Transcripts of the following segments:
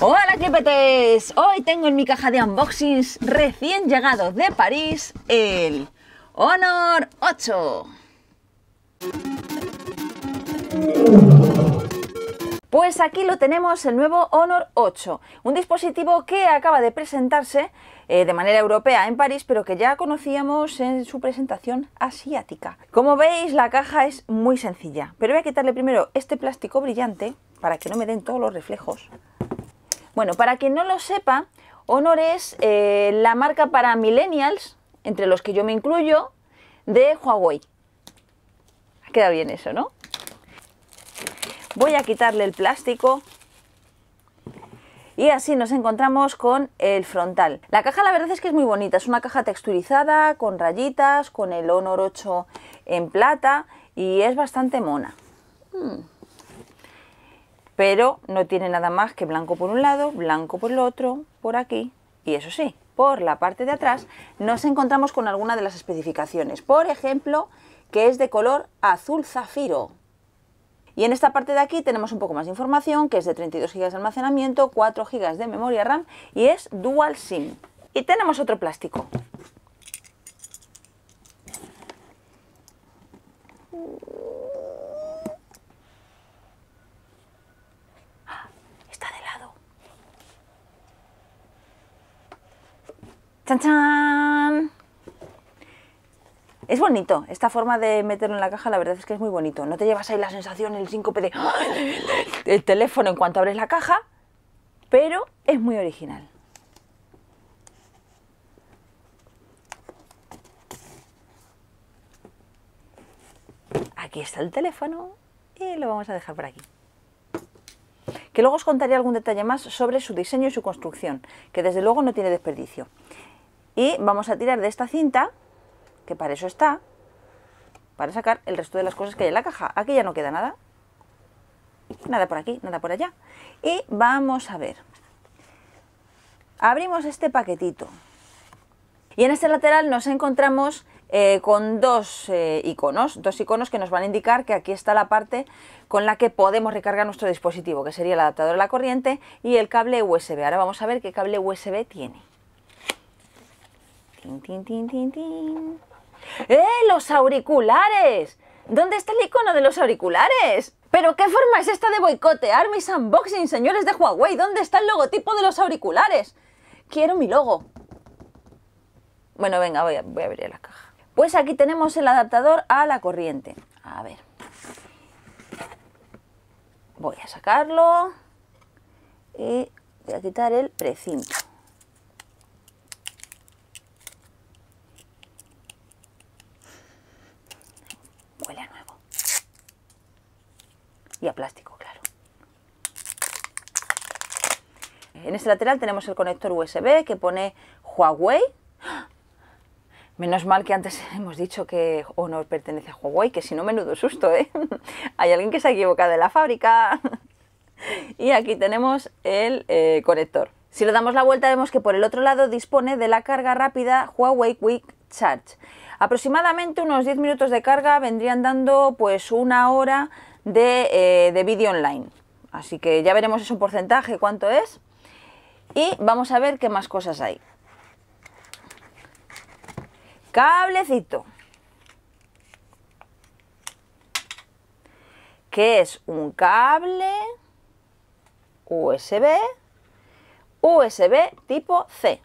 Hola clipetes, hoy tengo en mi caja de unboxings recién llegado de París el Honor 8. Pues aquí lo tenemos, el nuevo Honor 8, un dispositivo que acaba de presentarse eh, de manera europea en París, pero que ya conocíamos en su presentación asiática. Como veis, la caja es muy sencilla, pero voy a quitarle primero este plástico brillante para que no me den todos los reflejos. Bueno, para quien no lo sepa, Honor es eh, la marca para millennials, entre los que yo me incluyo, de Huawei. Queda bien eso, ¿no? Voy a quitarle el plástico. Y así nos encontramos con el frontal. La caja la verdad es que es muy bonita. Es una caja texturizada, con rayitas, con el Honor 8 en plata y es bastante mona. Hmm pero no tiene nada más que blanco por un lado, blanco por el otro, por aquí, y eso sí, por la parte de atrás nos encontramos con alguna de las especificaciones, por ejemplo, que es de color azul zafiro. Y en esta parte de aquí tenemos un poco más de información, que es de 32 GB de almacenamiento, 4 GB de memoria RAM y es Dual SIM. Y tenemos otro plástico. Es bonito, esta forma de meterlo en la caja la verdad es que es muy bonito. No te llevas ahí la sensación, el síncope de... el teléfono en cuanto abres la caja, pero es muy original. Aquí está el teléfono y lo vamos a dejar por aquí. Que luego os contaré algún detalle más sobre su diseño y su construcción, que desde luego no tiene desperdicio. Y vamos a tirar de esta cinta, que para eso está, para sacar el resto de las cosas que hay en la caja. Aquí ya no queda nada. Nada por aquí, nada por allá. Y vamos a ver. Abrimos este paquetito. Y en este lateral nos encontramos eh, con dos eh, iconos, dos iconos que nos van a indicar que aquí está la parte con la que podemos recargar nuestro dispositivo, que sería el adaptador a la corriente y el cable USB. Ahora vamos a ver qué cable USB tiene. ¡Eh, los auriculares! ¿Dónde está el icono de los auriculares? ¿Pero qué forma es esta de boicotear mis unboxings, señores de Huawei? ¿Dónde está el logotipo de los auriculares? Quiero mi logo. Bueno, venga, voy a, voy a abrir la caja. Pues aquí tenemos el adaptador a la corriente. A ver. Voy a sacarlo y voy a quitar el precinto. lateral tenemos el conector USB que pone Huawei. Menos mal que antes hemos dicho que Honor pertenece a Huawei, que si no, menudo susto, ¿eh? Hay alguien que se ha equivocado de la fábrica. y aquí tenemos el eh, conector. Si le damos la vuelta vemos que por el otro lado dispone de la carga rápida Huawei Quick Charge. Aproximadamente unos 10 minutos de carga vendrían dando pues una hora de, eh, vídeo online. Así que ya veremos es un porcentaje, cuánto es. Y vamos a ver qué más cosas hay. Cablecito. Que es un cable USB, USB tipo C.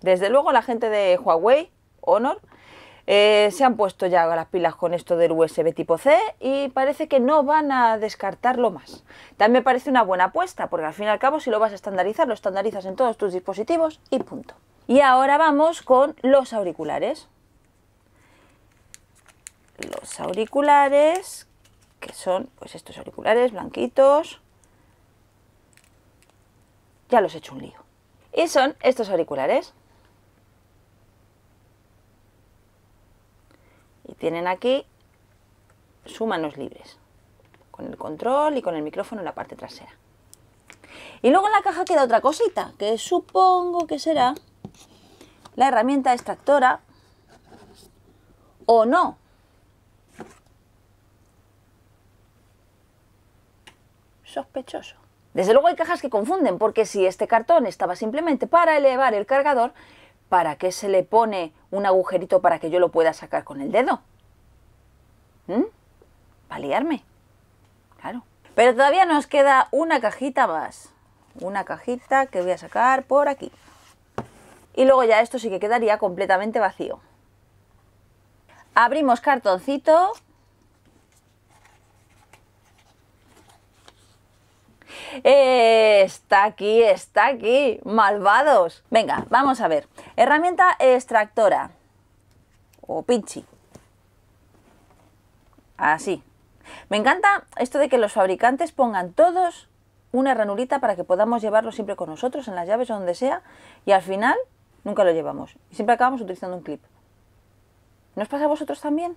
Desde luego la gente de Huawei, Honor, eh, se han puesto ya las pilas con esto del USB tipo C y parece que no van a descartarlo más. También me parece una buena apuesta, porque al fin y al cabo si lo vas a estandarizar, lo estandarizas en todos tus dispositivos y punto. Y ahora vamos con los auriculares. Los auriculares, que son pues estos auriculares blanquitos. Ya los he hecho un lío. Y son estos auriculares. tienen aquí sus manos libres, con el control y con el micrófono en la parte trasera. Y luego en la caja queda otra cosita, que supongo que será la herramienta extractora o no. Sospechoso. Desde luego hay cajas que confunden, porque si este cartón estaba simplemente para elevar el cargador, ¿para qué se le pone un agujerito para que yo lo pueda sacar con el dedo? ¿Mm? Para liarme Claro. Pero todavía nos queda una cajita más. Una cajita que voy a sacar por aquí. Y luego ya esto sí que quedaría completamente vacío. Abrimos cartoncito. está aquí, está aquí, malvados. Venga, vamos a ver. Herramienta extractora o pinchi. Así. Me encanta esto de que los fabricantes pongan todos una ranurita para que podamos llevarlo siempre con nosotros, en las llaves o donde sea, y al final nunca lo llevamos. Y siempre acabamos utilizando un clip. ¿Nos pasa a vosotros también?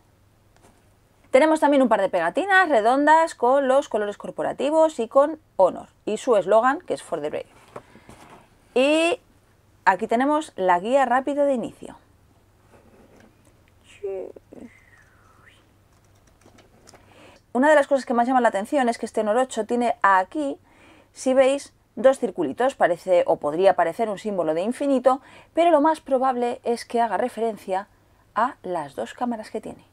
Tenemos también un par de pegatinas redondas con los colores corporativos y con Honor y su eslogan que es For the Brave. Y aquí tenemos la guía rápida de inicio una de las cosas que más llama la atención es que este Honor 8 tiene aquí, si veis, dos circulitos, parece o podría parecer un símbolo de infinito, pero lo más probable es que haga referencia a las dos cámaras que tiene.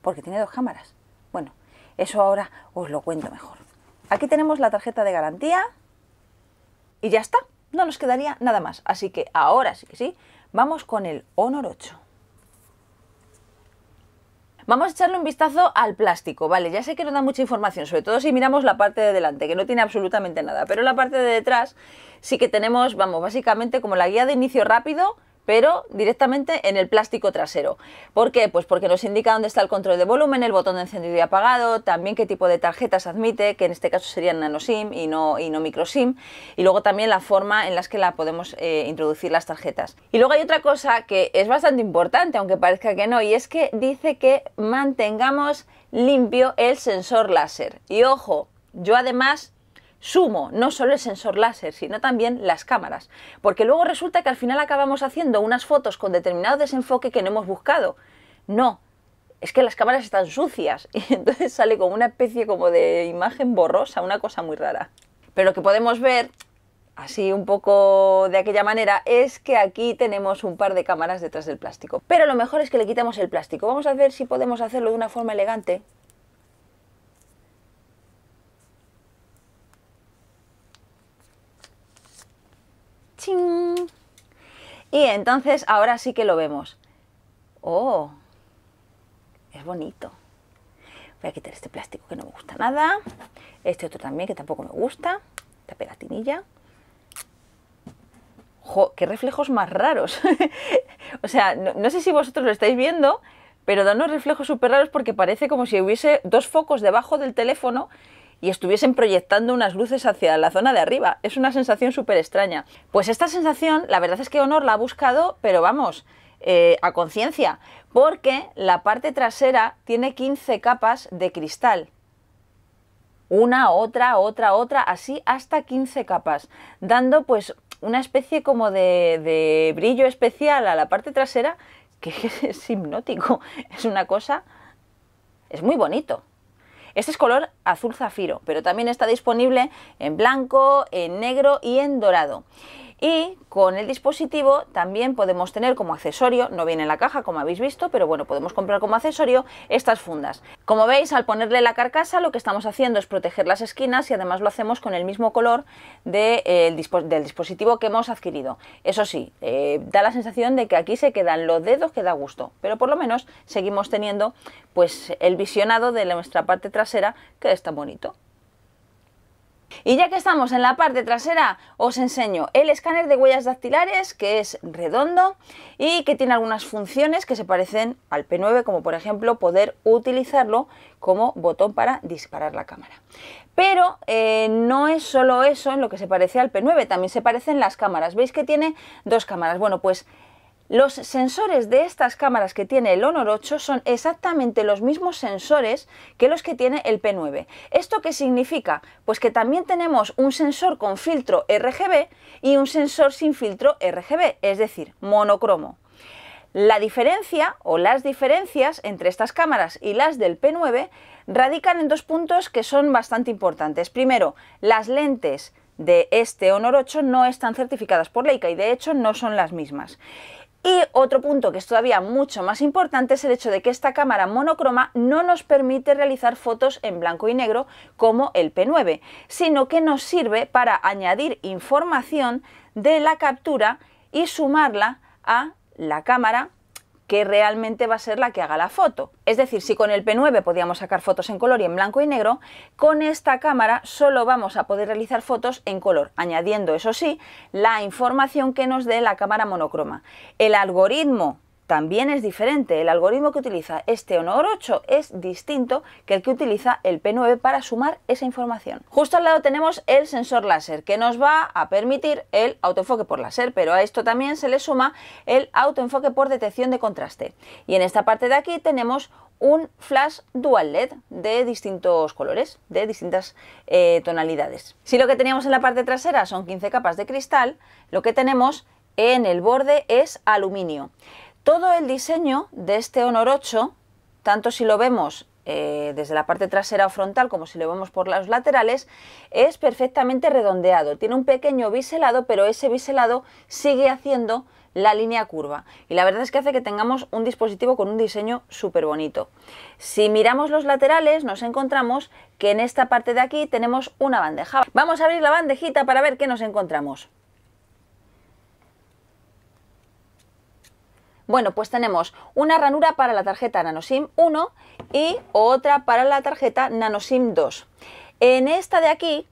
Porque tiene dos cámaras. Bueno, eso ahora os lo cuento mejor. Aquí tenemos la tarjeta de garantía y ya está. No nos quedaría nada más. Así que ahora sí que sí, vamos con el Honor 8. Vamos a echarle un vistazo al plástico, ¿vale? Ya sé que no da mucha información, sobre todo si miramos la parte de delante, que no tiene absolutamente nada, pero la parte de detrás sí que tenemos, vamos, básicamente como la guía de inicio rápido, pero directamente en el plástico trasero. ¿Por qué? Pues porque nos indica dónde está el control de volumen, el botón de encendido y apagado, también qué tipo de tarjetas admite, que en este caso serían nano SIM y no, y no y luego también la forma en las que la podemos eh, introducir las tarjetas. Y luego hay otra cosa que es bastante importante, aunque parezca que no, y es que dice que mantengamos limpio el sensor láser. Y ojo, yo además sumo no solo el sensor láser, sino también las cámaras. Porque luego resulta que al final acabamos haciendo unas fotos con determinado desenfoque que no hemos buscado. No, es que las cámaras están sucias y entonces sale como una especie como de imagen borrosa, una cosa muy rara. Pero lo que podemos ver así un poco de aquella manera es que aquí tenemos un par de cámaras detrás del plástico. Pero lo mejor es que le quitamos el plástico. Vamos a ver si podemos hacerlo de una forma elegante Y entonces ahora sí que lo vemos. ¡Oh! Es bonito. Voy a quitar este plástico que no me gusta nada. Este otro también que tampoco me gusta. Esta pegatinilla. ¡Jo! ¡Qué reflejos más raros! o sea, no, sé si vosotros lo estáis viendo, pero dan unos reflejos súper raros porque parece como si hubiese dos focos debajo del teléfono y estuviesen proyectando unas luces hacia la zona de arriba. Es una sensación súper extraña. Pues esta sensación, la verdad es que Honor la ha buscado, pero vamos, eh, a conciencia, porque la parte trasera tiene 15 capas de cristal. Una, otra, otra, otra, así hasta 15 capas, dando pues una especie como de, de brillo especial a la parte trasera que es hipnótico, es una cosa, es muy bonito. Este es color azul zafiro, pero también está disponible en blanco, en negro y en dorado y con el dispositivo también podemos tener como accesorio, no viene en la caja como habéis visto, pero bueno, podemos comprar como accesorio estas fundas. Como veis, al ponerle la carcasa lo que estamos haciendo es proteger las esquinas y además lo hacemos con el mismo color eh, del dispositivo que hemos adquirido. Eso sí, eh, da la sensación de que aquí se quedan los dedos que da gusto, pero por lo menos seguimos teniendo pues el visionado de nuestra parte trasera que es tan bonito. Y ya que estamos en la parte trasera, os enseño el escáner de huellas dactilares, que es redondo y que tiene algunas funciones que se parecen al P9, como por ejemplo poder utilizarlo como botón para disparar la cámara. Pero eh, no es solo eso en lo que se parece al P9, también se parecen las cámaras. ¿Veis que tiene dos cámaras? Bueno, pues los sensores de estas cámaras que tiene el Honor 8 son exactamente los mismos sensores que los que tiene el P9. ¿Esto qué significa? Pues que también tenemos un sensor con filtro RGB y un sensor sin filtro RGB, es decir, monocromo. La diferencia o las diferencias entre estas cámaras y las del P9 radican en dos puntos que son bastante importantes. Primero, las lentes de este Honor 8 no están certificadas por Leica y de hecho no son las mismas. Y otro punto que es todavía mucho más importante es el hecho de que esta cámara monocroma no nos permite realizar fotos en blanco y negro como el P9, sino que nos sirve para añadir información de la captura y sumarla a la cámara que realmente va a ser la que haga la foto. Es decir, si con el P9 podíamos sacar fotos en color y en blanco y negro, con esta cámara solo vamos a poder realizar fotos en color, añadiendo, eso sí, la información que nos dé la cámara monocroma. El algoritmo también es diferente. El algoritmo que utiliza este Honor 8 es distinto que el que utiliza el P9 para sumar esa información. Justo al lado tenemos el sensor láser que nos va a permitir el autoenfoque por láser, pero a esto también se le suma el autoenfoque por detección de contraste. Y en esta parte de aquí tenemos un flash dual LED de distintos colores, de distintas eh, tonalidades. Si lo que teníamos en la parte trasera son 15 capas de cristal, lo que tenemos en el borde es aluminio. Todo el diseño de este Honor 8, tanto si lo vemos eh, desde la parte trasera o frontal como si lo vemos por los laterales, es perfectamente redondeado. Tiene un pequeño biselado, pero ese biselado sigue haciendo la línea curva y la verdad es que hace que tengamos un dispositivo con un diseño súper bonito. Si miramos los laterales nos encontramos que en esta parte de aquí tenemos una bandeja. Vamos a abrir la bandejita para ver qué nos encontramos. Bueno, pues tenemos una ranura para la tarjeta NanoSIM 1 y otra para la tarjeta NanoSIM 2. En esta de aquí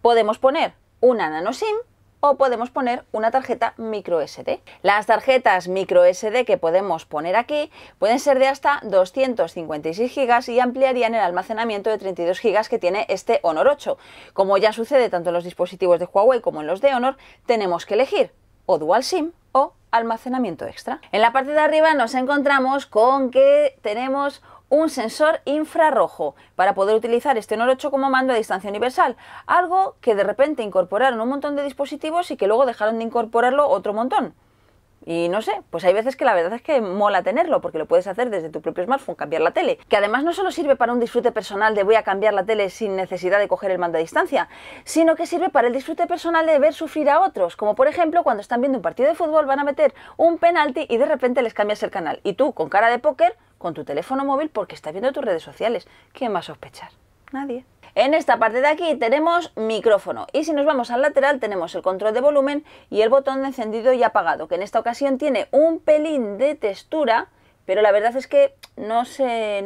podemos poner una NanoSIM o podemos poner una tarjeta micro SD. Las tarjetas micro SD que podemos poner aquí pueden ser de hasta 256 GB y ampliarían el almacenamiento de 32 GB que tiene este Honor 8. Como ya sucede tanto en los dispositivos de Huawei como en los de Honor, tenemos que elegir o Dual SIM o almacenamiento extra. En la parte de arriba nos encontramos con que tenemos un sensor infrarrojo para poder utilizar este Honor 8 como mando a distancia universal, algo que de repente incorporaron un montón de dispositivos y que luego dejaron de incorporarlo otro montón. Y no sé, pues hay veces que la verdad es que mola tenerlo, porque lo puedes hacer desde tu propio smartphone, cambiar la tele. Que además no solo sirve para un disfrute personal de voy a cambiar la tele sin necesidad de coger el mando a distancia, sino que sirve para el disfrute personal de ver sufrir a otros. Como por ejemplo, cuando están viendo un partido de fútbol, van a meter un penalti y de repente les cambias el canal. Y tú, con cara de póker, con tu teléfono móvil, porque estás viendo tus redes sociales. ¿Quién va a sospechar? Nadie. En esta parte de aquí tenemos micrófono y si nos vamos al lateral tenemos el control de volumen y el botón de encendido y apagado, que en esta ocasión tiene un pelín de textura, pero la verdad es que no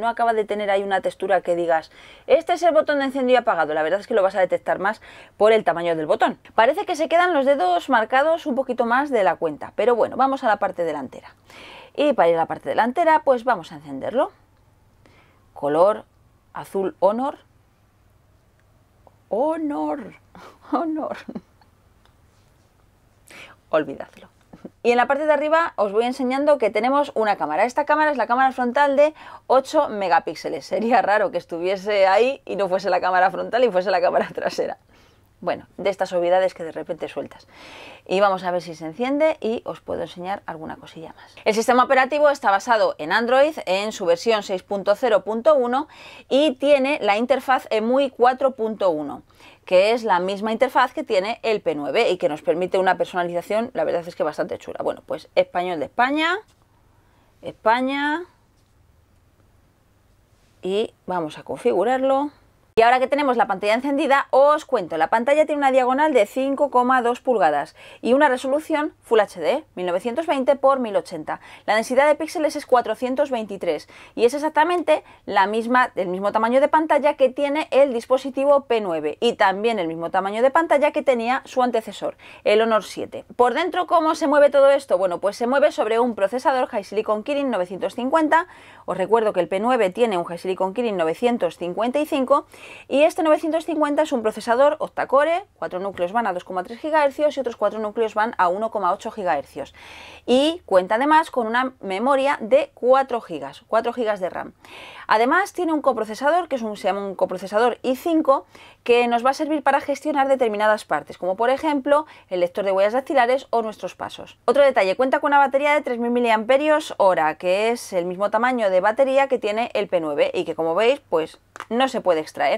no acaba de tener ahí una textura que digas, este es el botón de encendido y apagado, la verdad es que lo vas a detectar más por el tamaño del botón. Parece que se quedan los dedos marcados un poquito más de la cuenta, pero bueno, vamos a la parte delantera. Y para ir a la parte delantera, pues vamos a encenderlo. Color azul honor honor, honor. Olvidadlo. Y en la parte de arriba os voy enseñando que tenemos una cámara. Esta cámara es la cámara frontal de 8 megapíxeles. Sería raro que estuviese ahí y no fuese la cámara frontal y fuese la cámara trasera. Bueno, de estas obviedades que de repente sueltas. Y vamos a ver si se enciende y os puedo enseñar alguna cosilla más. El sistema operativo está basado en Android en su versión 6.0.1 y tiene la interfaz EMUI 4.1 que es la misma interfaz que tiene el P9 y que nos permite una personalización, la verdad es que bastante chula. Bueno, pues español de España, España, y vamos a configurarlo. Y ahora que tenemos la pantalla encendida, os cuento, la pantalla tiene una diagonal de 5,2 pulgadas y una resolución Full HD 1920 x 1080. La densidad de píxeles es 423 y es exactamente la misma, el mismo tamaño de pantalla que tiene el dispositivo P9 y también el mismo tamaño de pantalla que tenía su antecesor, el Honor 7. Por dentro, ¿cómo se mueve todo esto? Bueno, pues se mueve sobre un procesador Silicon Kirin 950. Os recuerdo que el P9 tiene un Silicon Kirin 955 y este 950 es un procesador octacore, cuatro núcleos van a 2,3 GHz y otros cuatro núcleos van a 1,8 GHz. Y cuenta además con una memoria de 4 GB, 4 GB de RAM. Además tiene un coprocesador, que se llama un coprocesador i5, que nos va a servir para gestionar determinadas partes, como por ejemplo el lector de huellas dactilares o nuestros pasos. Otro detalle, cuenta con una batería de 3.000 mAh, que es el mismo tamaño de batería que tiene el P9 y que como veis pues no se puede extraer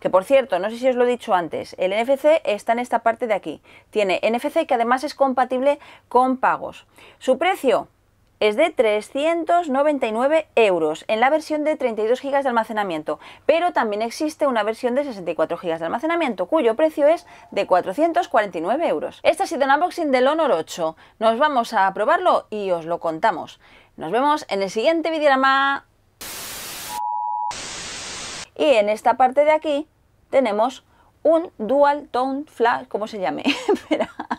que por cierto, no sé si os lo he dicho antes, el NFC está en esta parte de aquí. Tiene NFC que además es compatible con pagos. Su precio es de 399 euros en la versión de 32 GB de almacenamiento, pero también existe una versión de 64 GB de almacenamiento, cuyo precio es de 449 euros. Este ha sido un unboxing del Honor 8. Nos vamos a probarlo y os lo contamos. Nos vemos en el siguiente videorama. Y en esta parte de aquí tenemos un dual tone flash, ¿cómo se llame?